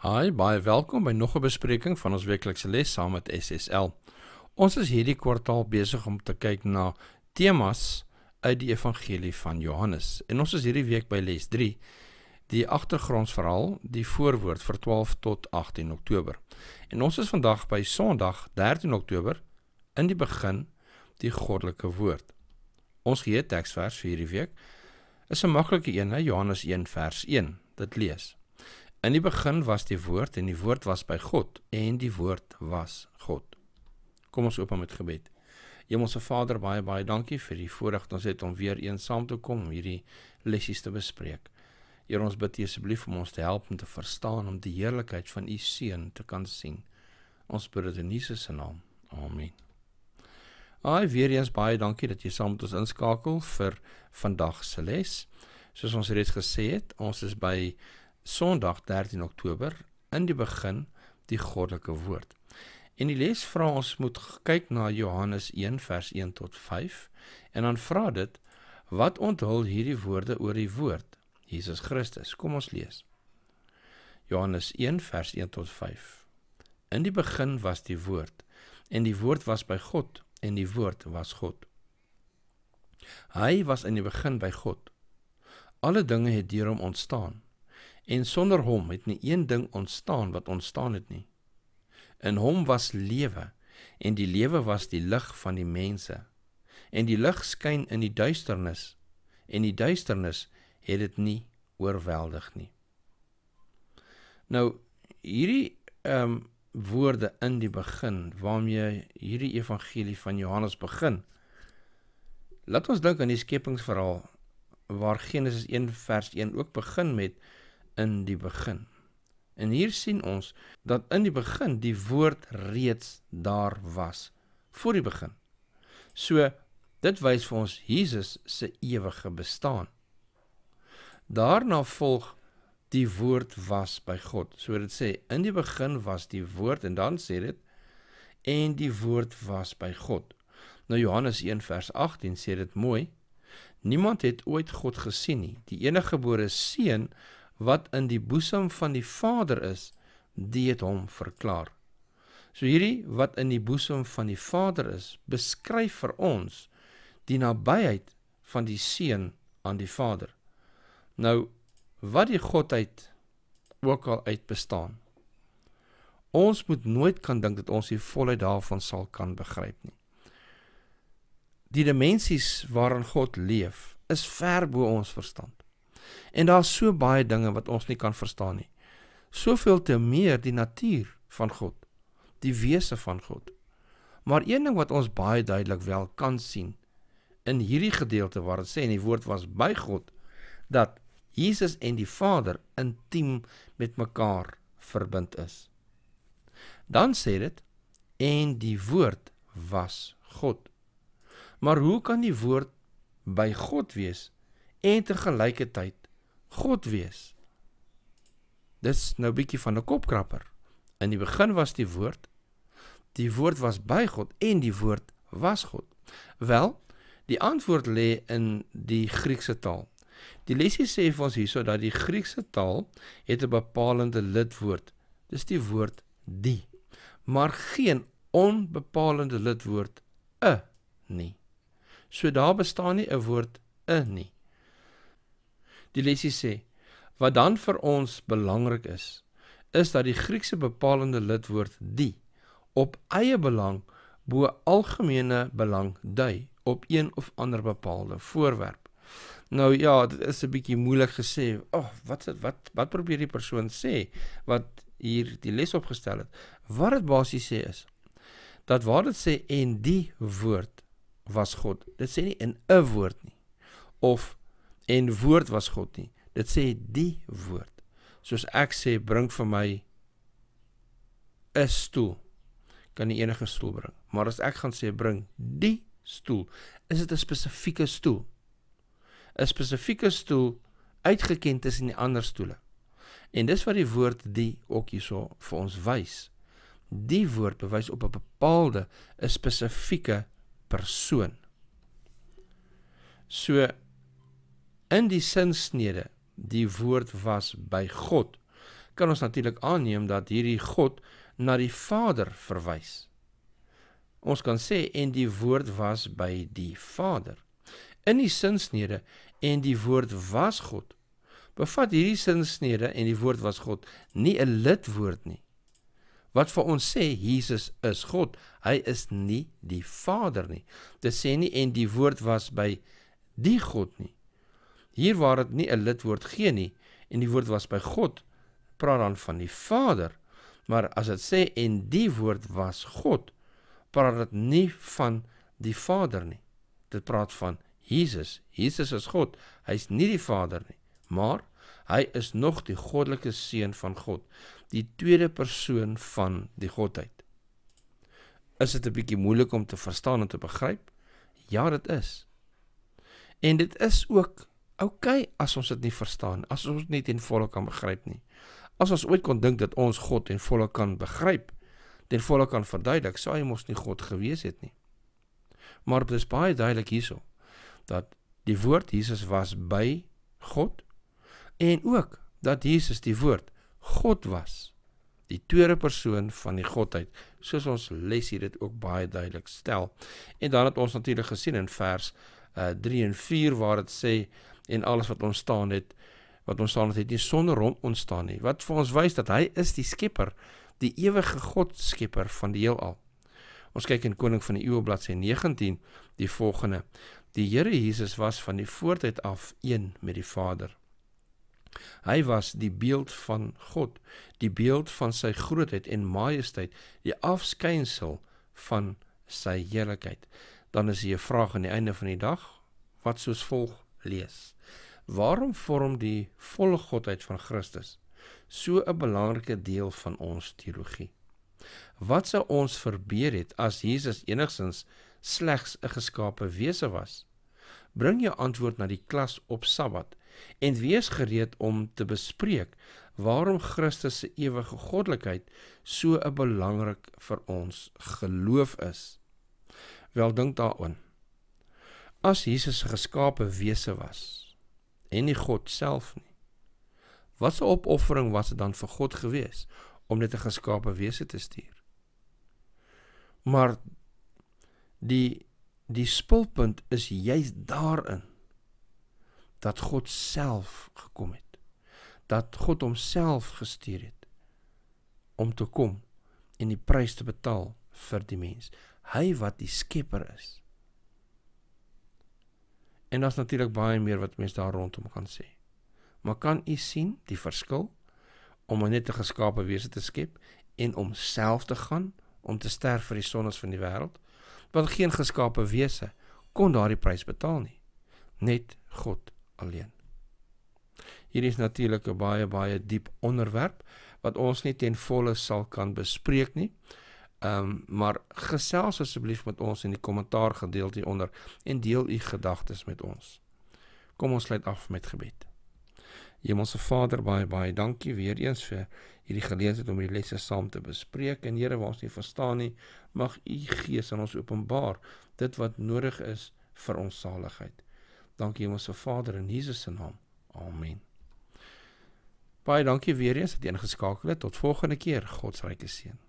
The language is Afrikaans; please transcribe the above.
Hi, baie welkom by nog 'n bespreking van ons weeklikse les saam met SSL. Ons is hierdie kwartaal besig om te kyk na temas uit die Evangelie van Johannes. En ons is hierdie week by les 3, die agtergrondsverhaal, die voorwoord vir 12 tot 18 Oktober. En ons is vandag by Sondag 13 Oktober in die begin die goddelike woord. Ons gee teksvers vir hierdie week is 'n maklike een, Johannes 1 vers 1. Dit lees: In die begin was die woord en die woord was by God en die woord was God. Kom ons open met gebed. Hemelse Vader, baie baie dankie vir die voorreg dat ons het om weer eens saam te kom hierdie lessies te bespreek. Here ons bid asseblief om ons te help om te verstaan om die heerlikheid van u seun te kan sien. Ons bid dit in Jesus se naam. Amen. Ai weer eens baie dankie dat jy saam met ons inskakel vir vandag se les. Soos ons reeds gesê het, ons is by Sondag 13 Oktober in die begin die goddelike woord. En die les vra ons moet kyk na Johannes 1 vers 1 tot 5 en dan vra dit wat onthul hierdie woorde oor die woord Jesus Christus. Kom ons lees. Johannes 1 vers 1 tot 5. In die begin was die woord en die woord was by God en die woord was God. Hy was in die begin by God. Alle dinge het deur hom ontstaan en sonder hom het nie een ding ontstaan wat ontstaan het nie. In hom was lewe en die lewe was die lig van die mense. En die lig skyn in die duisternis en die duisternis het dit nie oorweldig nie. Nou hierdie ehm um, woorde in die begin waarmee hierdie evangelie van Johannes begin. Laat ons dink aan die skepingsverhaal waar Genesis 1 vers 1 ook begin met in die begin. En hier sien ons dat in die begin die woord reeds daar was voor die begin. So dit wys vir ons Jesus se ewige bestaan. Daarna volg die woord was by God. So dit sê in die begin was die woord en dan sê dit en die woord was by God. Nou Johannes 1 vers 18 sê dit mooi. Niemand het ooit God gesien nie. Die enige gebore seun wat in die boesem van die Vader is, die het hom verklaar. So hierdie wat in die boesem van die Vader is, beskryf vir ons die nabyheid van die Seun aan die Vader. Nou wat die godheid ook al uit bestaan. Ons moet nooit kan dink dat ons die volheid daarvan sal kan begryp nie. Die dimensies waarin God leef, is ver bo ons verstand. En daar's so baie dinge wat ons nie kan verstaan nie. Soveel te meer die natuur van God, die wese van God. Maar een ding wat ons baie duidelik wel kan sien in hierdie gedeelte waar dit sê en die woord was by God dat Jesus en die Vader intiem met mekaar verbind is. Dan sê dit en die woord was God. Maar hoe kan die woord by God wees en te gelyke tyd God wees. Dis nou 'n bietjie van 'n kopkrapper. In die begin was die woord. Die woord was by God en die woord was God. Wel, die antwoord lê in die Griekse taal. Die lesie sê vir ons hierso dat die Griekse taal het 'n bepalende lidwoord. Dis die woord die. Maar geen onbepalende lidwoord 'n' nie. So daar bestaan nie 'n woord 'n' nie. Die lesie sê: Wat dan vir ons belangrik is, is dat die Griekse bepalende lidwoord die op eie belang bo algemene belang dui op een of ander bepaalde voorwerp. Nou ja, dit is 'n bietjie moeilik gesê. Ag, oh, wat sit wat wat probeer die persoon sê wat hier die les opgestel het? Wat dit basies sê is dat waar dit sê en die woord was God. Dit sê nie in 'n woord nie of en woord was God nie. Dit sê die woord. Soos ek sê bring vir my 'n stoel. Kan nie enige stoel bring. Maar as ek gaan sê bring die stoel, is dit 'n spesifieke stoel. 'n Spesifieke stoel uitgeken tussen die ander stoele. En dis wat die woord die ook hierso vir ons wys. Die woord bewys op 'n bepaalde 'n spesifieke persoon. So In die sinsnede, die woord was by God. Kan ons natuurlik aanneem dat hierdie God na die Vader verwys. Ons kan sê en die woord was by die Vader. In die sinsnede en die woord was God. Bevat hierdie sinsnede en die woord was God nie 'n lidwoord nie. Wat vir ons sê Jesus is God, hy is nie die Vader nie. Dit sê nie en die woord was by die God nie. Hier waar dit nie 'n lidwoord gee nie en die woord was by God, praat dan van die Vader. Maar as dit sê en die woord was God, praat dit nie van die Vader nie. Dit praat van Jesus. Jesus is God. Hy's nie die Vader nie, maar hy is nog die goddelike seun van God, die tweede persoon van die godheid. Is dit 'n bietjie moeilik om te verstaan en te begryp? Ja, dit is. En dit is ook OK as ons dit nie verstaan, as ons dit nie ten volle kan begryp nie. As ons ooit kon dink dat ons God ten volle kan begryp, ten volle kan verduidelik, sou hy mos nie God gewees het nie. Maar dit is baie duidelik hierso dat die woord Jesus was by God en ook dat Jesus die woord God was die tweede persoon van die godheid soos ons les hier dit ook baie duidelik stel en dan het ons natuurlik gesien in vers uh, eh, 3 en 4 waar dit sê en alles wat ontstaan het wat ontstaan het, het nie sonder hom ontstaan nie wat vir ons wys dat hy is die skepper die ewige god skepper van die heelal ons kyk in koning van die eeue bladsy 19 die volgende die Here Jesus was van die voortyd af een met die Vader hy was die beeld van god die beeld van sy grootheid en majesteit die afskynsel van sy heerlikheid dan is hier 'n vraag aan die einde van die dag wat soos volg lees Waarom vorm die volle godheid van Christus so 'n belangrike deel van ons teologie? Wat sou ons verbeur het as Jesus enigsins slegs 'n geskaapte wese was? Bring jou antwoord na die klas op Sabbat en wees gereed om te bespreek waarom Christus se ewige goddelikheid so 'n belangrik vir ons geloof is. Wel dink daaraan. As Jesus 'n geskaapte wese was, en nie God self nie. Wat 'n opoffering was dit dan vir God geweest om net 'n geskaapte wese te stuur? Maar die die spulpunt is juist daarin dat God self gekom het. Dat God homself gestuur het om te kom en die prys te betaal vir die mens. Hy wat die skepper is. En daar's natuurlik baie meer wat mense daar rondom kan sê. Maar kan u sien die verskil om net 'n geskaapte wese te skep en om self te gaan om te sterf vir die sondes van die wêreld? Want geen geskaapte wese kon daardie prys betaal nie. Net God alleen. Hier is natuurlik 'n baie baie diep onderwerp wat ons nie ten volle sal kan bespreek nie. Ehm um, maar gesels asseblief met ons in die kommentaar gedeelte onder en deel u gedagtes met ons. Kom ons sluit af met gebed. Hemelse Vader, baie baie dankie weer eens vir hierdie geleentheid om hierdie lesse saam te bespreek en Here, waar ons nie verstaan nie, mag u Gees aan ons openbaar dit wat nodig is vir ons saligheid. Dankie Hemelse Vader in Jesus se naam. Amen. Baie dankie weer eens dat jy ingeskakel het. Tot volgende keer. God se ryke seën.